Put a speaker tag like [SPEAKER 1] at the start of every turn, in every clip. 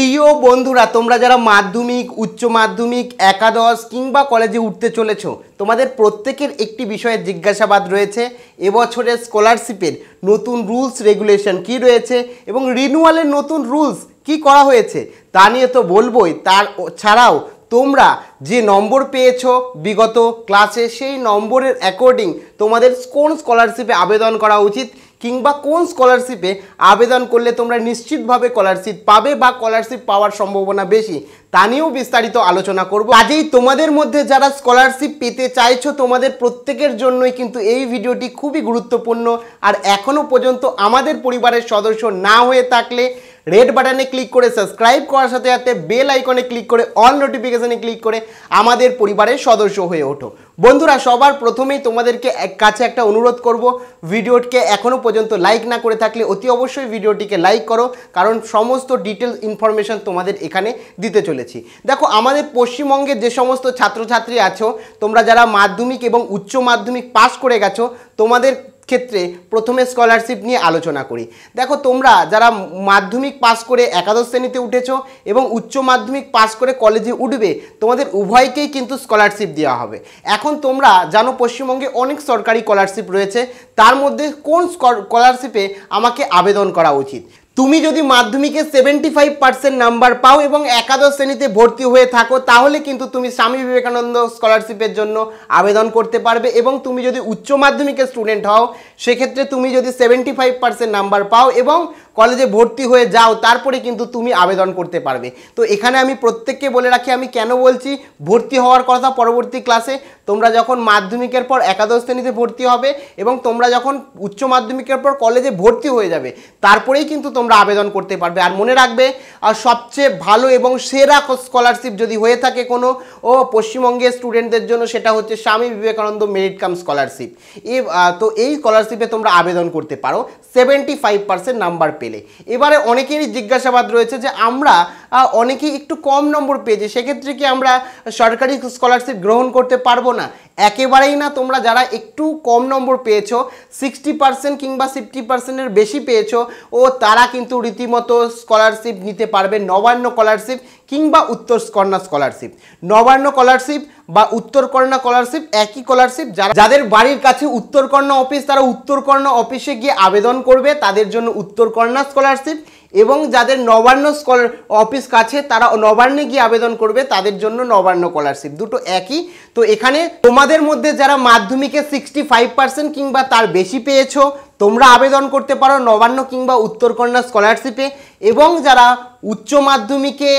[SPEAKER 1] প্রিয় বন্ধুরা তোমরা যারা মাধ্যমিক উচ্চ মাধ্যমিক একাদশ কিংবা কলেজে উঠতে চলেছ তোমাদের প্রত্যেকের একটি বিষয়ে জিজ্ঞাসাবাদ রয়েছে এবছরের স্কলারশিপের নতুন রুলস রেগুলেশন কি রয়েছে এবং রিনুয়ালের নতুন রুলস কি করা হয়েছে তা নিয়ে তো বলবই তার ছাড়াও তোমরা যে নম্বর পেয়েছ বিগত ক্লাসে সেই নম্বরের অ্যাকর্ডিং তোমাদের কোন স্কলারশিপে আবেদন করা উচিত কিংবা কোন স্কলারশিপে আবেদন করলে তোমরা নিশ্চিতভাবে স্কলারশিপ পাবে বা স্কলারশিপ পাওয়ার সম্ভাবনা বেশি তা নিয়েও বিস্তারিত আলোচনা করব কাজেই তোমাদের মধ্যে যারা স্কলারশিপ পেতে চাইছো তোমাদের প্রত্যেকের জন্যই কিন্তু এই ভিডিওটি খুবই গুরুত্বপূর্ণ আর এখনও পর্যন্ত আমাদের পরিবারের সদস্য না হয়ে থাকলে রেড বাটনে ক্লিক করে সাবস্ক্রাইব করার সাথে সাথে বেল আইকনে ক্লিক করে অল নোটিফিকেশানে ক্লিক করে আমাদের পরিবারের সদস্য হয়ে ওঠো বন্ধুরা সবার প্রথমেই তোমাদেরকে এক কাছে একটা অনুরোধ করব ভিডিওটিকে এখনও পর্যন্ত লাইক না করে থাকলে অতি অবশ্যই ভিডিওটিকে লাইক করো কারণ সমস্ত ডিটেলস ইনফরমেশান তোমাদের এখানে দিতে চলেছি দেখো আমাদের পশ্চিমবঙ্গের যে সমস্ত ছাত্রছাত্রী আছো তোমরা যারা মাধ্যমিক এবং উচ্চ মাধ্যমিক পাস করে গেছো তোমাদের ক্ষেত্রে প্রথমে স্কলারশিপ নিয়ে আলোচনা করি দেখো তোমরা যারা মাধ্যমিক পাস করে একাদশ শ্রেণীতে উঠেছো এবং উচ্চ মাধ্যমিক পাস করে কলেজে উঠবে তোমাদের উভয়কেই কিন্তু স্কলারশিপ দেওয়া হবে এখন তোমরা জানো পশ্চিমবঙ্গে অনেক সরকারি স্কলারশিপ রয়েছে তার মধ্যে কোন স্কলারশিপে আমাকে আবেদন করা উচিত তুমি যদি মাধ্যমিকে সেভেন্টি ফাইভ পার্সেন্ট নাম্বার পাও এবং একাদশ শ্রেণীতে ভর্তি হয়ে থাকো তাহলে কিন্তু তুমি স্বামী বিবেকানন্দ স্কলারশিপের জন্য আবেদন করতে পারবে এবং তুমি যদি উচ্চ মাধ্যমিকের স্টুডেন্ট হও সেক্ষেত্রে তুমি যদি সেভেন্টি ফাইভ পার্সেন্ট নাম্বার পাও এবং কলেজে ভর্তি হয়ে যাও তারপরে কিন্তু তুমি আবেদন করতে পারবে তো এখানে আমি প্রত্যেককে বলে রাখি আমি কেন বলছি ভর্তি হওয়ার কথা পরবর্তী ক্লাসে তোমরা যখন মাধ্যমিকের পর একাদশ শ্রেণীতে ভর্তি হবে এবং তোমরা যখন উচ্চ মাধ্যমিকের পর কলেজে ভর্তি হয়ে যাবে তারপরেই কিন্তু তোমরা আবেদন করতে পারবে আর মনে রাখবে আর সবচেয়ে ভালো এবং সেরা স্কলারশিপ যদি হয়ে থাকে কোনো ও পশ্চিমবঙ্গের স্টুডেন্টদের জন্য সেটা হচ্ছে স্বামী বিবেকানন্দ মেরিট কাম স্কলারশিপ তো এই স্কলারশিপে তোমরা আবেদন করতে পারো সেভেন্টি ফাইভ পার্সেন্ট নাম্বার পেলে এবারে অনেকেরই জিজ্ঞাসাবাদ রয়েছে যে আমরা অনেকেই একটু কম নম্বর পেয়েছে সেক্ষেত্রে কি আমরা সরকারি স্কলারশিপ গ্রহণ করতে পারবো না একেবারেই না তোমরা যারা একটু কম নম্বর পেয়েছো সিক্সটি পার্সেন্ট কিংবা ফিফটি পার্সেন্টের বেশি পেয়েছো ও তারা কিন্তু রীতিমতো স্কলারশিপ নিতে পারবে নবান্ন স্কলারশিপ কিংবা উত্তর কন্যা স্কলারশিপ নবান্ন স্কলারশিপ বা উত্তরকর্ণা স্কলারশিপ একই স্কলারশিপ যারা যাদের বাড়ির কাছে উত্তরকর্ণা অফিস তারা উত্তরকর্ণা অফিসে গিয়ে আবেদন করবে তাদের জন্য উত্তরকর্ণা স্কলারশিপ এবং যাদের নবান্ন স্কলার অফিস কাছে তারা নবান্নে গিয়ে আবেদন করবে তাদের জন্য নবান্ন স্কলারশিপ দুটো একই তো এখানে তোমাদের মধ্যে যারা মাধ্যমিকে সিক্সটি ফাইভ পার্সেন্ট কিংবা তার বেশি পেয়েছো তোমরা আবেদন করতে পারো নবান্ন কিংবা উত্তরকন্যা স্কলারশিপে এবং যারা উচ্চ মাধ্যমিকে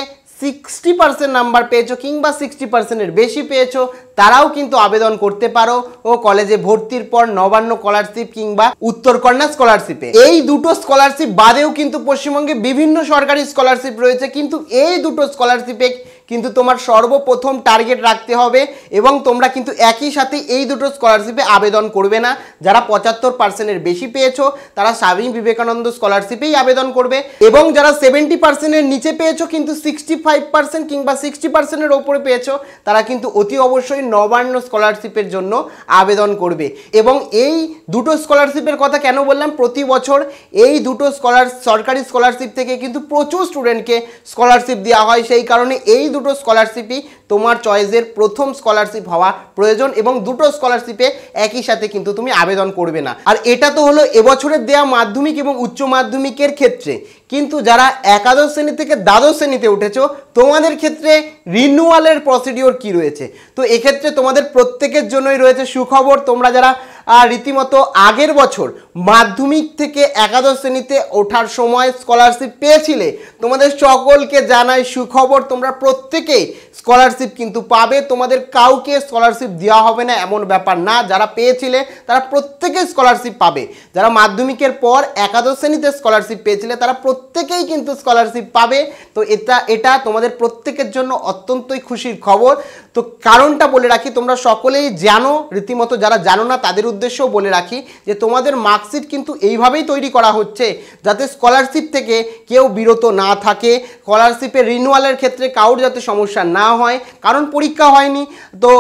[SPEAKER 1] সিক্সটি পার্সেন্ট নাম্বার পেয়েছো কিংবা সিক্সটি পার্সেন্টের বেশি পেয়েছো তারাও কিন্তু আবেদন করতে পারো ও কলেজে ভর্তির পর নবান্ন স্কলারশিপ কিংবা উত্তরকন্যা স্কলারশিপে এই দুটো স্কলারশিপ বাদেও কিন্তু পশ্চিমবঙ্গে বিভিন্ন সরকারি স্কলারশিপ রয়েছে কিন্তু এই দুটো স্কলারশিপে কিন্তু তোমার সর্বপ্রথম টার্গেট রাখতে হবে এবং তোমরা কিন্তু একই সাথে এই দুটো স্কলারশিপে আবেদন করবে না যারা পঁচাত্তর পার্সেন্টের বেশি পেয়েছো তারা স্বামী বিবেকানন্দ স্কলারশিপেই আবেদন করবে এবং যারা সেভেন্টি পার্সেন্টের নিচে পেয়েছো কিন্তু সিক্সটি ফাইভ পার্সেন্ট কিংবা সিক্সটি পার্সেন্টের ওপরে পেয়েছো তারা কিন্তু অতি অবশ্যই নবান্ন স্কলারশিপের জন্য আবেদন করবে এবং এই দুটো স্কলারশিপের কথা কেন বললাম প্রতি বছর এই দুটো স্কলার সরকারি স্কলারশিপ থেকে কিন্তু প্রচুর স্টুডেন্টকে স্কলারশিপ দেওয়া হয় সেই কারণে এই দুটো দুটো স্কলারশিপই তোমার চয়েসের প্রথম স্কলারশিপ হওয়া প্রয়োজন এবং দুটো স্কলারশিপে একই সাথে কিন্তু তুমি আবেদন করবে না আর এটা তো হলো এবছরের দেয়া মাধ্যমিক এবং উচ্চ মাধ্যমিকের ক্ষেত্রে কিন্তু যারা একাদশ শ্রেণী থেকে দ্বাদশ শ্রেণীতে উঠেছো তোমাদের ক্ষেত্রে রিনুয়ালের প্রসিডিওর কি রয়েছে তো এক্ষেত্রে তোমাদের প্রত্যেকের জন্যই রয়েছে সুখবর তোমরা যারা আর রীতিমতো আগের বছর মাধ্যমিক থেকে একাদশ শ্রেণীতে ওঠার সময় স্কলারশিপ পেয়েছিলে তোমাদের সকলকে জানাই সুখবর তোমরা প্রত্যেকেই স্কলারশিপ কিন্তু পাবে তোমাদের কাউকে স্কলারশিপ দেওয়া হবে না এমন ব্যাপার না যারা পেয়েছিলে তারা প্রত্যেকেই স্কলারশিপ পাবে যারা মাধ্যমিকের পর একাদশ শ্রেণীতে স্কলারশিপ পেয়েছিলে তারা প্রত্যেকেই কিন্তু স্কলারশিপ পাবে তো এটা এটা তোমাদের প্রত্যেকের জন্য অত্যন্তই খুশির খবর তো কারণটা বলে রাখি তোমরা সকলেই জানো রীতিমতো যারা জানো না তাদের উদ্দেশ্যে উদ্দেশ্যও বলে রাখি যে তোমাদের মার্কশিট কিন্তু এইভাবেই তৈরি করা হচ্ছে যাতে স্কলারশিপ থেকে কেউ বিরত না থাকে স্কলারশিপের রিনুয়ালের ক্ষেত্রে কারোর যাতে সমস্যা না হয় কারণ পরীক্ষা হয়নি তো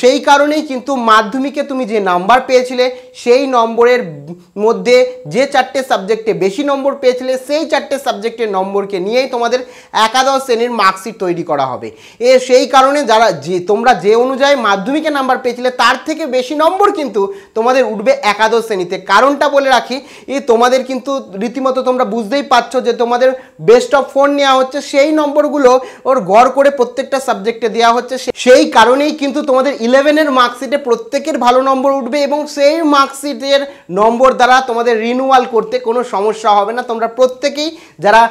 [SPEAKER 1] সেই কারণেই কিন্তু মাধ্যমিকে তুমি যে নাম্বার পেয়েছিলে সেই নম্বরের মধ্যে যে চারটে সাবজেক্টে বেশি নম্বর পেয়েছিলে সেই চারটে সাবজেক্টের নম্বরকে নিয়েই তোমাদের একাদশ শ্রেণীর মার্কশিট তৈরি করা হবে এ সেই কারণে যারা যে তোমরা যে অনুযায়ী মাধ্যমিকে নাম্বার পেয়েছিলে তার থেকে বেশি নম্বর কিন্তু তোমাদের উঠবে একাদশ শ্রেণীতে কারণটা বলে রাখি এই তোমাদের কিন্তু রীতিমতো তোমরা বুঝতেই পারছো যে তোমাদের বেস্ট অফ ফোন নেওয়া হচ্ছে সেই নম্বরগুলো ওর গড় করে প্রত্যেকটা সাবজেক্টে দেওয়া হচ্ছে সেই কারণেই কিন্তু তোমাদের ইলেভেনের মার্কশিটে প্রত্যেকের ভালো নম্বর উঠবে এবং সেই মার্কশিটের নম্বর দ্বারা তোমাদের রিনুয়াল করতে কোনো সমস্যা হবে না তোমরা প্রত্যেকেই যারা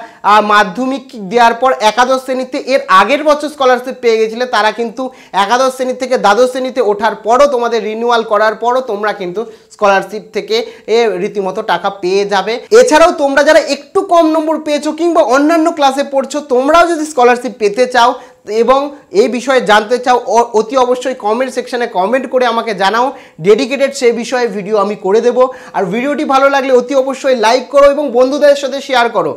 [SPEAKER 1] মাধ্যমিক দেওয়ার পর একাদশ শ্রেণীতে এর আগের বছর স্কলারশিপ পেয়ে গেছিলে তারা কিন্তু একাদশ শ্রেণী থেকে দ্বাদশ শ্রেণীতে ওঠার পরও তোমাদের রিনুয়াল করার পরও তোমরা তারা কিন্তু স্কলারশিপ থেকে এ রীতিমতো টাকা পেয়ে যাবে এছাড়াও তোমরা যারা একটু কম নম্বর পেয়েছো কিংবা অন্যান্য ক্লাসে পড়ছো তোমরাও যদি স্কলারশিপ পেতে চাও এবং এই বিষয়ে জানতে চাও অতি অবশ্যই কমেন্ট সেকশানে কমেন্ট করে আমাকে জানাও ডেডিকেটেড সে বিষয়ে ভিডিও আমি করে দেব আর ভিডিওটি ভালো লাগলে অতি অবশ্যই লাইক করো এবং বন্ধুদের সাথে শেয়ার করো